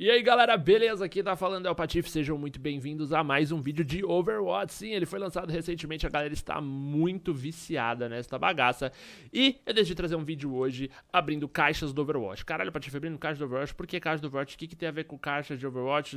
E aí galera, beleza? Aqui tá falando é o Patife, sejam muito bem-vindos a mais um vídeo de Overwatch. Sim, ele foi lançado recentemente, a galera está muito viciada nesta bagaça. E eu decidi trazer um vídeo hoje abrindo caixas do Overwatch. Caralho, Patife, abrindo caixa do Overwatch, por que caixa do Overwatch? O que, que tem a ver com caixa de Overwatch?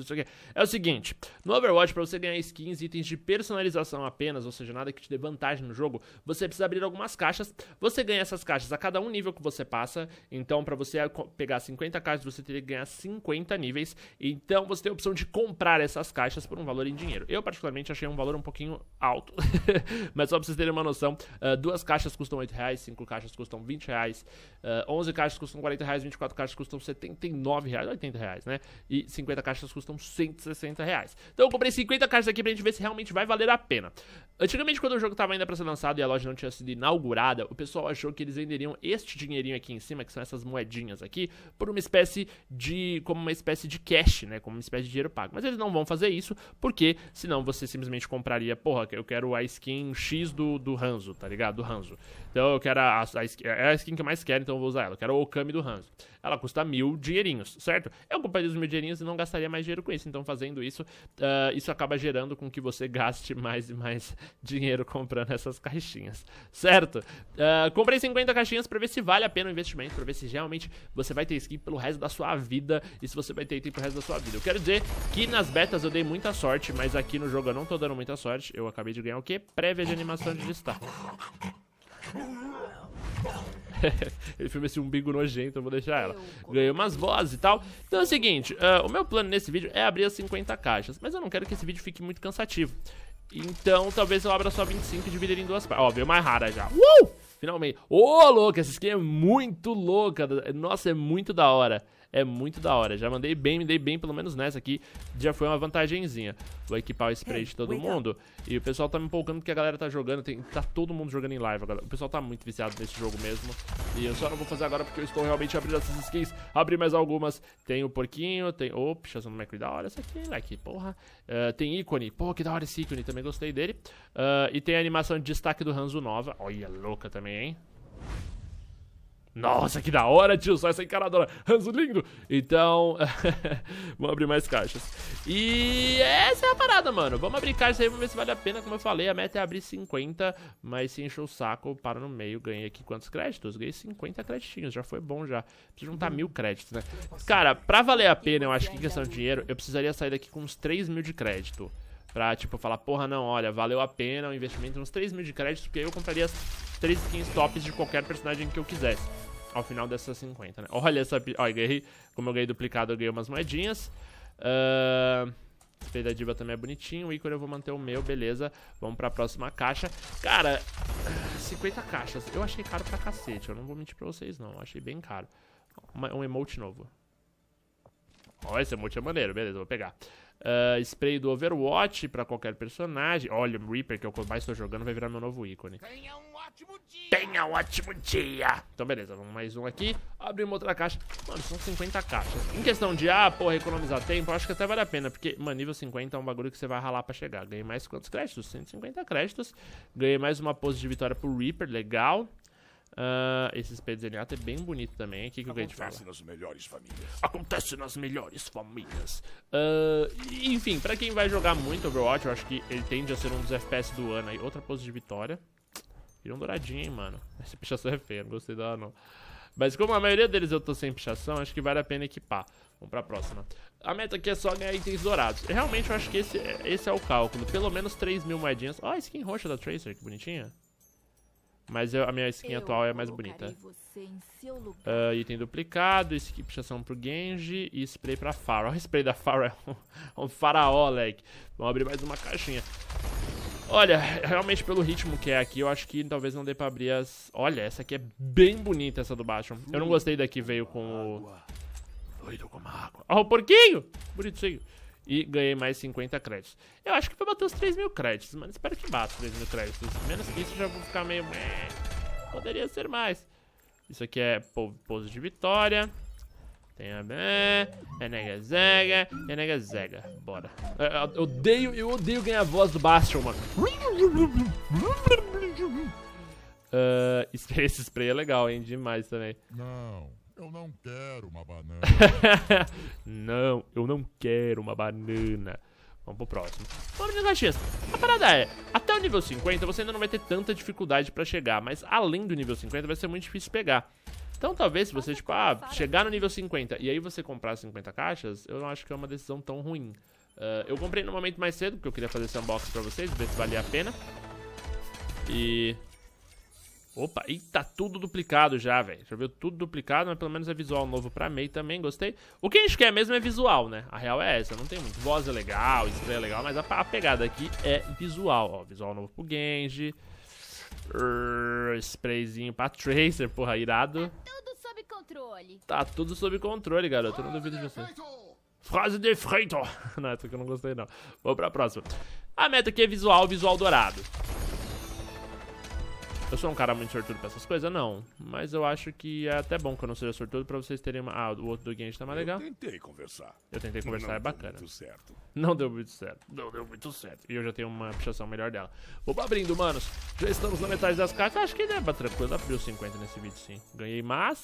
É o seguinte, no Overwatch, para você ganhar skins e itens de personalização apenas, ou seja, nada que te dê vantagem no jogo, você precisa abrir algumas caixas. Você ganha essas caixas a cada um nível que você passa. Então, para você pegar 50 caixas, você teria que ganhar 50 níveis disponíveis. Então você tem a opção de comprar essas caixas por um valor em dinheiro. Eu, particularmente, achei um valor um pouquinho alto. Mas só pra vocês terem uma noção, uh, duas caixas custam 8 reais, cinco caixas custam 20 reais, uh, ah, 11 caixas custam 40 reais, 24 caixas custam 79 reais, 80 reais, né? E 50 caixas custam 160 reais. Então eu comprei 50 caixas aqui pra gente ver se realmente vai valer a pena. Antigamente, quando o jogo tava ainda pra ser lançado e a loja não tinha sido inaugurada, o pessoal achou que eles venderiam este dinheirinho aqui em cima, que são essas moedinhas aqui, por uma espécie de. como uma espécie espécie de cash, né? Como uma espécie de dinheiro pago. Mas eles não vão fazer isso, porque senão você simplesmente compraria, porra, eu quero a skin X do, do Hanzo, tá ligado? Do Hanzo. Então eu quero a, a, a, é a skin que eu mais quero, então eu vou usar ela. Eu quero o Okami do Hanzo. Ela custa mil dinheirinhos, certo? Eu compraria os mil dinheirinhos e não gastaria mais dinheiro com isso. Então fazendo isso, uh, isso acaba gerando com que você gaste mais e mais dinheiro comprando essas caixinhas, certo? Uh, comprei 50 caixinhas pra ver se vale a pena o investimento, pra ver se realmente você vai ter skin pelo resto da sua vida e se você vai ter item pelo resto da sua vida. Eu quero dizer que nas betas eu dei muita sorte, mas aqui no jogo eu não tô dando muita sorte. Eu acabei de ganhar o quê? Prévia de animação de destaque. ele filma é esse umbigo nojento, eu vou deixar ela. Ganhei umas vozes e tal. Então é o seguinte, uh, o meu plano nesse vídeo é abrir as 50 caixas, mas eu não quero que esse vídeo fique muito cansativo. Então talvez eu abra só 25 e divida ele em duas partes. Ó, veio é mais rara já. Uh! Finalmente. Ô, oh, louca, essa skin é muito louca. Nossa, é muito da hora é muito da hora. Já mandei bem, me dei bem, pelo menos nessa aqui. Já foi uma vantagenzinha. Vou equipar o spray de todo mundo. E o pessoal tá me empolgando porque a galera tá jogando. Tem, tá todo mundo jogando em live agora. O pessoal tá muito viciado nesse jogo mesmo. E eu só não vou fazer agora porque eu estou realmente abrindo essas skins. Abri mais algumas. Tem o porquinho, tem. Opa, oh, não é da hora essa aqui, like, porra. Uh, tem ícone. Pô, que da hora esse ícone. Também gostei dele. Uh, e tem a animação de destaque do Hanzo Nova. Olha, louca também, hein? Nossa, que da hora, tio, só essa encaradora. Ranzo lindo. Então, vamos abrir mais caixas. E essa é a parada, mano. Vamos abrir caixas aí, vamos ver se vale a pena. Como eu falei, a meta é abrir 50, mas se encher o saco, para no meio. Ganhei aqui quantos créditos? Ganhei 50 creditinhos, já foi bom já. Preciso juntar mil créditos, né? Cara, pra valer a pena, eu acho que em questão de dinheiro, eu precisaria sair daqui com uns 3 mil de crédito. Pra, tipo, falar, porra, não, olha, valeu a pena o investimento uns 3 mil de crédito, porque aí eu compraria as 3 skins tops de qualquer personagem que eu quisesse. Ao final dessas 50, né? Olha essa... Ó, eu ganhei, como eu ganhei duplicado, eu ganhei umas moedinhas. Ahn... Uh... da Diva também é bonitinho. O ícone eu vou manter o meu, beleza. Vamos pra próxima caixa. Cara, 50 caixas. Eu achei caro pra cacete. Eu não vou mentir pra vocês, não. Eu achei bem caro. Um emote novo. Ó, esse emote é maneiro. Beleza, vou pegar. Uh, spray do Overwatch para qualquer personagem. Olha, o Reaper, que é o que eu mais estou jogando, vai virar meu novo ícone. Tenha um ótimo dia! Tenha um ótimo dia! Então, beleza, vamos mais um aqui. Abrimos outra caixa. Mano, são 50 caixas. Em questão de, ah, porra, economizar tempo, acho que até vale a pena, porque, mano, nível 50 é um bagulho que você vai ralar pra chegar. Ganhei mais quantos créditos? 150 créditos. Ganhei mais uma pose de vitória pro Reaper, legal. Uh, esse SP é bem bonito também. O que, que o Gage fala? Acontece nas melhores famílias. Acontece nas melhores famílias. Uh, enfim, pra quem vai jogar muito Overwatch, eu acho que ele tende a ser um dos FPS do ano aí. Outra pose de vitória. Virou um douradinho, hein, mano. Essa pichação é feia, não gostei dela não. Mas como a maioria deles eu tô sem pichação, acho que vale a pena equipar. Vamos pra próxima. A meta aqui é só ganhar itens dourados. realmente eu acho que esse, é, esse é o cálculo. Pelo menos 3 mil moedinhas. Ó, oh, a skin roxa da Tracer, que bonitinha. Mas eu, a minha skin eu atual é mais bonita. Uh, ah, item duplicado, equipação pro Genji e spray pra Pharaoh. o spray da Pharaoh, é um é faraó, leque. Vamos abrir mais uma caixinha. Olha, realmente pelo ritmo que é aqui, eu acho que talvez não dê pra abrir as... Olha, essa aqui é bem bonita, essa do Bastion. Eu não gostei da que veio com o... Olha como água. Ó o porquinho! Bonitinho e ganhei mais 50 créditos. Eu acho que vai bater os 3 mil créditos, mano. Espero que bata os 3 mil créditos. Menos que isso, eu já vou ficar meio... Poderia ser mais. Isso aqui é pouso de vitória. Tem a... É negazega, é negazega. Bora. Eu odeio, eu odeio ganhar a voz do Bastion, mano. Uh, esse spray é legal, hein? Demais também. Não. Eu não quero uma banana. não, eu não quero uma banana. Vamos pro próximo. Vamos de X. A parada é, até o nível 50 você ainda não vai ter tanta dificuldade pra chegar, mas além do nível 50 vai ser muito difícil pegar. Então talvez se você, tipo, ah, chegar no nível 50 e aí você comprar 50 caixas, eu não acho que é uma decisão tão ruim. Uh, eu comprei no momento mais cedo, porque eu queria fazer esse unboxing pra vocês, ver se valia a pena. E Opa, e tá tudo duplicado já, velho. Já viu tudo duplicado, mas pelo menos é visual novo pra MEI também, gostei. O que a gente quer mesmo é visual, né? A real é essa, não tem muito. Voz é legal, spray é legal, mas a, a pegada aqui é visual, ó. Visual novo pro Genji. sprayzinho pra Tracer, porra, irado. Tá tudo sob controle. Tá tudo sob controle, garoto. Eu não duvido de você. Frase de feito. não, essa aqui eu não gostei, não. Vou pra próxima. A meta aqui é visual, visual dourado. Eu sou um cara muito sortudo pra essas coisas? Não. Mas eu acho que é até bom que eu não seja sortudo pra vocês terem uma... Ah, o outro do Genshin tá mais legal. Eu tentei conversar. Eu tentei conversar, é não é bacana. Muito certo. Não deu muito certo. Não deu muito certo. E eu já tenho uma pichação melhor dela. Vou abrindo, manos. Já estamos na metade das cartas. Acho que deve tranquilo. Abriu 50 nesse vídeo, sim. Ganhei mais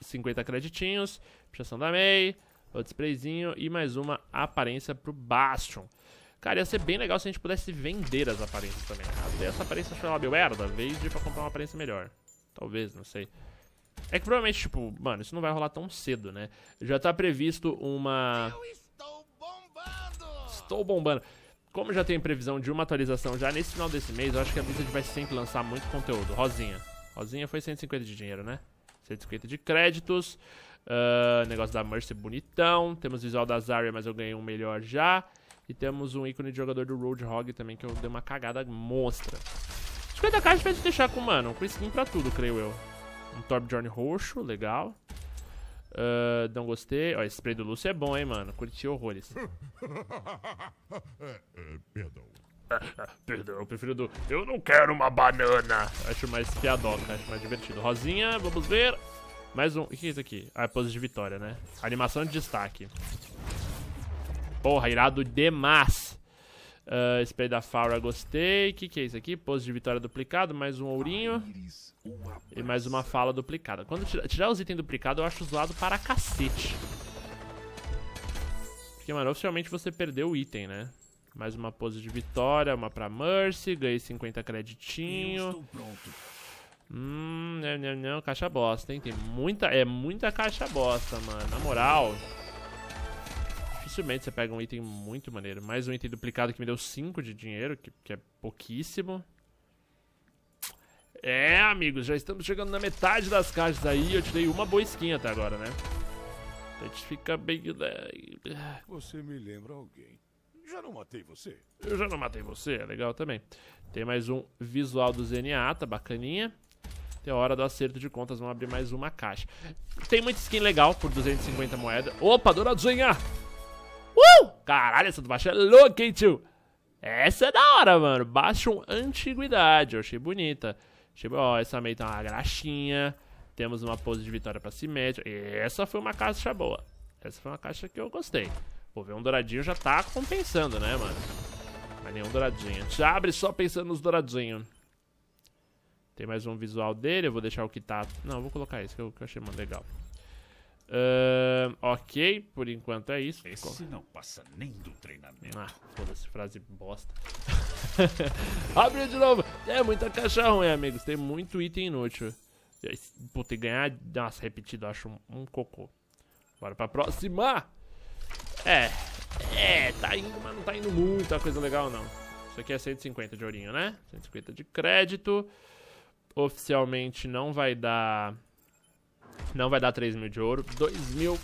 50 creditinhos. Pichação da May. Outro sprayzinho. E mais uma aparência pro Bastion. Cara, ia ser bem legal se a gente pudesse vender as aparências também. Ah, essa aparência foi uma merda, de pra comprar uma aparência melhor. Talvez, não sei. É que provavelmente, tipo, mano, isso não vai rolar tão cedo, né? Já tá previsto uma... Eu estou bombando! Estou bombando. Como já tem previsão de uma atualização já nesse final desse mês, eu acho que a Blizzard vai sempre lançar muito conteúdo. Rosinha. Rosinha foi 150 de dinheiro, né? 150 de créditos. Uh, negócio da Mercy bonitão. Temos visual da Zarya, mas eu ganhei um melhor já. E temos um ícone de jogador do Roadhog também, que eu dei uma cagada monstra. 50k a gente vai deixar com, mano, com skin pra tudo, creio eu. Um Torbjorn roxo, legal. Uh, não gostei. Ó, esse spray do Lúcio é bom, hein, mano. Curti horrores. Perdão. Perdão, eu prefiro do. Eu não quero uma banana. Acho mais piadoca, acho mais divertido. Rosinha, vamos ver. Mais um. O que é isso aqui? Ah, é pose de vitória, né? Animação de destaque. Porra, irado demais. Uh, ah, spray da Faura, gostei. O que, que é isso aqui? Pose de vitória duplicado, mais um ourinho. E mais uma fala duplicada. Quando tira, tirar os itens duplicados, eu acho zoado para cacete. Porque, mano, oficialmente você perdeu o item, né? Mais uma pose de vitória, uma pra Mercy. Ganhei 50 creditinho. Hum, não, não, não, caixa bosta, hein? Tem muita, é muita caixa bosta, mano. Na moral facilmente você pega um item muito maneiro. Mais um item duplicado que me deu 5 de dinheiro, que, que é pouquíssimo. É, amigos, já estamos chegando na metade das caixas aí. Eu te dei uma boa skin até agora, né? A gente fica bem... Você me lembra alguém. Já não matei você? Eu já não matei você, é legal também. Tem mais um visual do ZNA, tá bacaninha. Tem hora do acerto de contas, vamos abrir mais uma caixa. Tem muita skin legal por 250 moedas. Opa, Douradinha! Uh! Caralho, essa do baixo é louca, hein, tio? Essa é da hora, mano. Baixo Antiguidade. Eu achei bonita. Achei... Ó, essa meio tá uma graxinha. Temos uma pose de vitória pra simétrica. Essa foi uma caixa boa. Essa foi uma caixa que eu gostei. Pô, ver um douradinho já tá compensando, né, mano? Mas nenhum douradinho. gente abre só pensando nos douradinhos. Tem mais um visual dele. Eu vou deixar o que tá... Não, vou colocar esse que eu, que eu achei mano, legal. Uh, ok, por enquanto é isso. Esse não passa nem do treinamento. Ah, foda-se, frase bosta. Abre de novo. É muita caixa ruim, amigos. Tem muito item inútil. Vou é, ter que ganhar. Nossa, repetido, acho um, um cocô. Bora pra próxima. É. É, tá indo, mas não tá indo muita coisa legal, não. Isso aqui é 150 de ourinho, né? 150 de crédito. Oficialmente não vai dar não vai dar 3 mil de ouro. 2 mil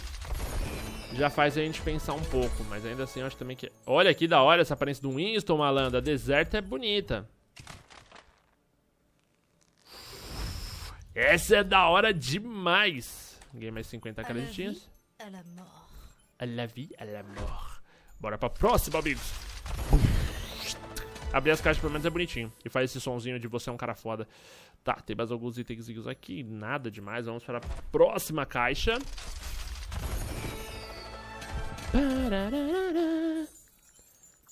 já faz a gente pensar um pouco, mas ainda assim eu acho também que... Olha que da hora essa aparência do Winston, malandro. A deserta é bonita. Essa é da hora demais. Ganhei mais 50 creditinhos. A la vie, à la mort. Bora pra próxima, amigos. Abrir as caixas pelo menos é bonitinho. E faz esse sonzinho de você é um cara foda. Tá, tem mais alguns itens aqui. Nada demais. Vamos para a próxima caixa.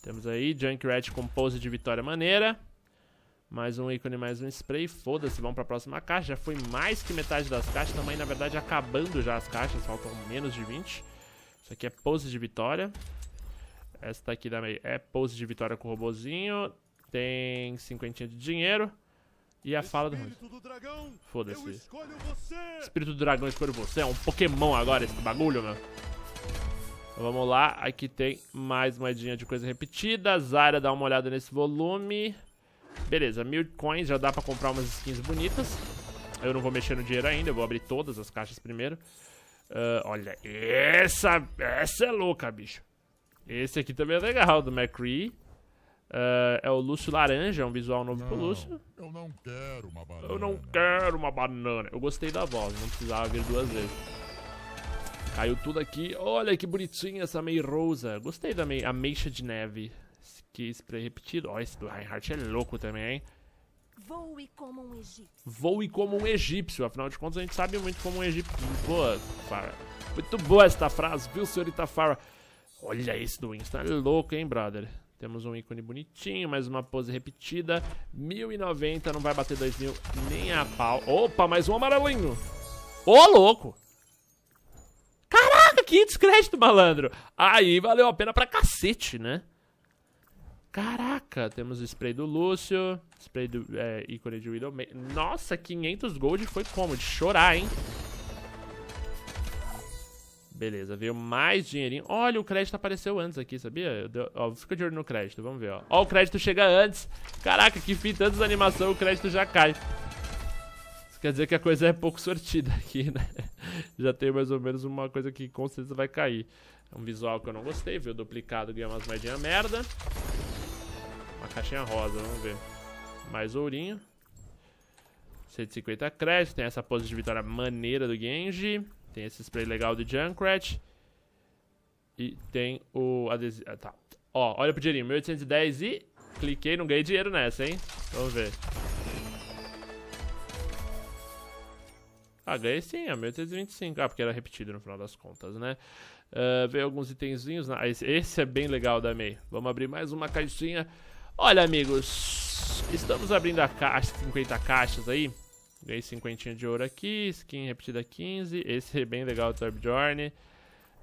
Temos aí Junkrat com pose de vitória maneira. Mais um ícone, mais um spray. Foda-se, vamos a próxima caixa. Já foi mais que metade das caixas. Também, na verdade, acabando já as caixas. Faltam menos de 20. Isso aqui é pose de vitória. Essa tá aqui da meio é pose de vitória com o robozinho. Tem cinquentinha de dinheiro. E a fala do dragão Foda-se. Espírito do dragão, escolho você. É um Pokémon agora esse bagulho, meu. vamos lá. Aqui tem mais moedinha de coisa repetida. Zara, dá uma olhada nesse volume. Beleza, mil coins. Já dá pra comprar umas skins bonitas. Eu não vou mexer no dinheiro ainda. Eu vou abrir todas as caixas primeiro. Uh, olha, essa, essa é louca, bicho. Esse aqui também é legal, do McCree. Uh, é o Lúcio Laranja, é um visual novo não, pro Lúcio. Eu não quero uma banana. Eu não quero uma banana. Eu gostei da voz, não precisava vir duas vezes. Caiu tudo aqui. Olha que bonitinha essa May Rosa. Gostei da May, a Meixa de Neve. Que spray repetido. Ó, esse do Reinhardt é louco também, hein? Voe como um egípcio. Voe como um egípcio. Afinal de contas, a gente sabe muito como um egípcio. Boa, Farah. Muito boa esta frase, viu, senhorita Farah? Olha esse do Winston, é louco, hein, brother? Temos um ícone bonitinho, mais uma pose repetida. 1090, não vai bater 2000 nem a pau. Opa, mais um amarelinho. Ô, oh, louco! Caraca, que descrédito, malandro! Aí valeu a pena pra cacete, né? Caraca, temos spray do Lúcio, spray do é, ícone de Widowmaker. Nossa, 500 gold foi como? De chorar, hein? Beleza, veio mais dinheirinho. Olha, o crédito apareceu antes aqui, sabia? Deu... Ó, fica de olho no crédito, vamos ver, ó. Ó, o crédito chega antes. Caraca, que fim, tantas animação, o crédito já cai. Isso quer dizer que a coisa é pouco sortida aqui, né? Já tem mais ou menos uma coisa que com certeza vai cair. É um visual que eu não gostei, viu? Duplicado, ganhou umas moedinhas merda. Uma caixinha rosa, vamos ver. Mais ourinho. 150 créditos, tem essa pose de vitória maneira do Genji. Tem esse spray legal do Junkrat. E tem o adesivo. Ah, tá. Ó, olha pro dinheirinho. 1810 e. Cliquei, não ganhei dinheiro nessa, hein? Vamos ver. Ah, ganhei sim, a 1825. Ah, porque era repetido no final das contas, né? Uh, veio alguns itenzinhos. Né? Ah, esse, esse é bem legal da MEI. Vamos abrir mais uma caixinha. Olha, amigos. Estamos abrindo a caixa, 50 caixas aí. Ganhei cinquentinha de ouro aqui, skin repetida 15. Esse é bem legal, Turb Journey.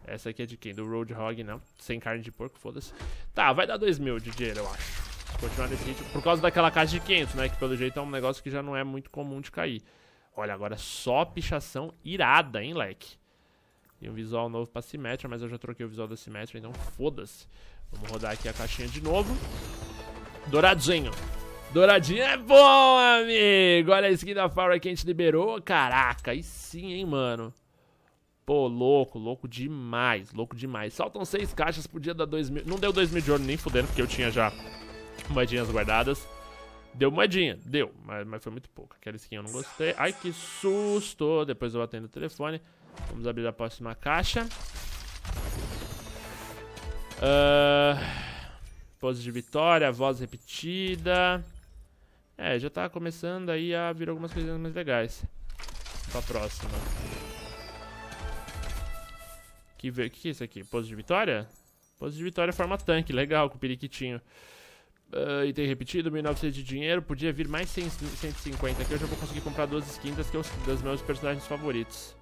Essa aqui é de quem? Do Roadhog, não. Sem carne de porco, foda-se. Tá, vai dar 2 mil de dinheiro, eu acho. Se continuar nesse ritmo. Por causa daquela caixa de 500, né? Que pelo jeito é um negócio que já não é muito comum de cair. Olha, agora só pichação irada, hein, leque. E um visual novo pra Simetria, mas eu já troquei o visual da Simetria, então foda-se. Vamos rodar aqui a caixinha de novo. Douradozinho. Douradinha é bom, amigo! Olha a skin da Fire que a gente liberou. Caraca, aí sim, hein, mano. Pô, louco, louco demais, louco demais. Saltam seis caixas, podia dar dois mil. Não deu dois mil de ouro nem fudendo, porque eu tinha já moedinhas guardadas. Deu moedinha, deu, mas, mas foi muito pouco. Aquela skin eu não gostei. Ai, que susto! Depois eu atendo o telefone. Vamos abrir a próxima caixa. Uh, pose de vitória, voz repetida. É, já tá começando aí a vir algumas coisinhas mais legais. Pra próxima. Que, que, que é isso aqui? Pose de vitória? Pose de vitória forma tanque, legal, com o periquitinho. Uh, ah, item repetido, 1900 de dinheiro, podia vir mais 100, 150 aqui, eu já vou conseguir comprar duas skins das, que eu, das meus personagens favoritos.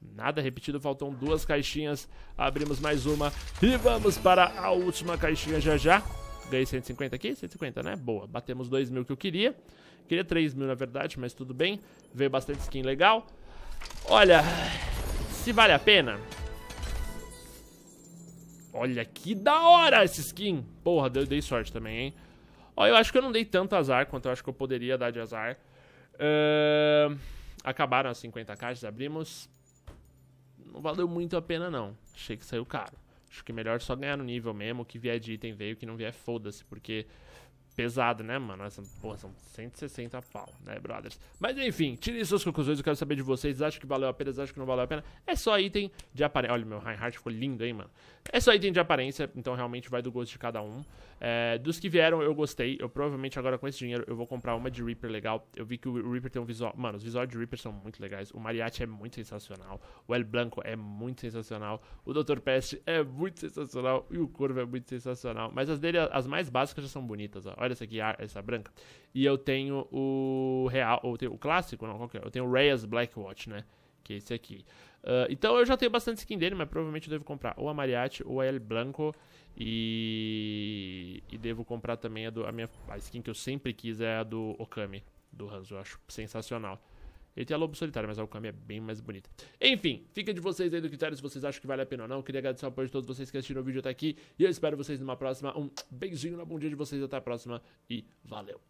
Nada repetido, faltam duas caixinhas, abrimos mais uma e vamos para a última caixinha já já. Ganhei 150 aqui, 150, né? Boa. Batemos 2 mil que eu queria. Queria 3 mil, na verdade, mas tudo bem. Veio bastante skin legal. Olha, se vale a pena. Olha que da hora esse skin. Porra, eu dei sorte também, hein? Ó, eu acho que eu não dei tanto azar quanto eu acho que eu poderia dar de azar. Uh, acabaram as 50 caixas, abrimos. Não valeu muito a pena, não. Achei que saiu caro. Acho que é melhor só ganhar no nível mesmo, que vier de item veio, que não vier, foda-se, porque pesado, né, mano? Essa, porra, são 160 pau, né, brothers? Mas enfim, tirei suas conclusões, eu quero saber de vocês. Acho que valeu a pena, acho que não valeu a pena. É só item de aparência. Olha, meu Reinhardt ficou lindo, hein, mano? É só item de aparência, então realmente vai do gosto de cada um. É, dos que vieram, eu gostei. Eu provavelmente agora com esse dinheiro eu vou comprar uma de Reaper legal. Eu vi que o Reaper tem um visual. Mano, os visuais de Reaper são muito legais. O Mariachi é muito sensacional. O El Blanco é muito sensacional. O Dr. Pest é muito sensacional. E o Corvo é muito sensacional. Mas as dele, as mais básicas já são bonitas, ó. Olha essa aqui, essa branca. E eu tenho o real, ou tenho o clássico, não, qualquer. É? Eu tenho o Reyes Blackwatch, né? Que é esse aqui. Uh, então eu já tenho bastante skin dele, mas provavelmente eu devo comprar ou a Mariachi ou a El Blanco. E, e devo comprar também a, do, a minha a skin que eu sempre quis é a do Okami, do Hanzo. Eu acho sensacional. Ele tem a lobo solitária, mas a Okami é bem mais bonita. Enfim, fica de vocês aí do critério se vocês acham que vale a pena ou não. Eu queria agradecer o apoio de todos vocês que assistiram o vídeo até aqui. E eu espero vocês numa próxima. Um beijinho, um bom dia de vocês. Até a próxima e valeu!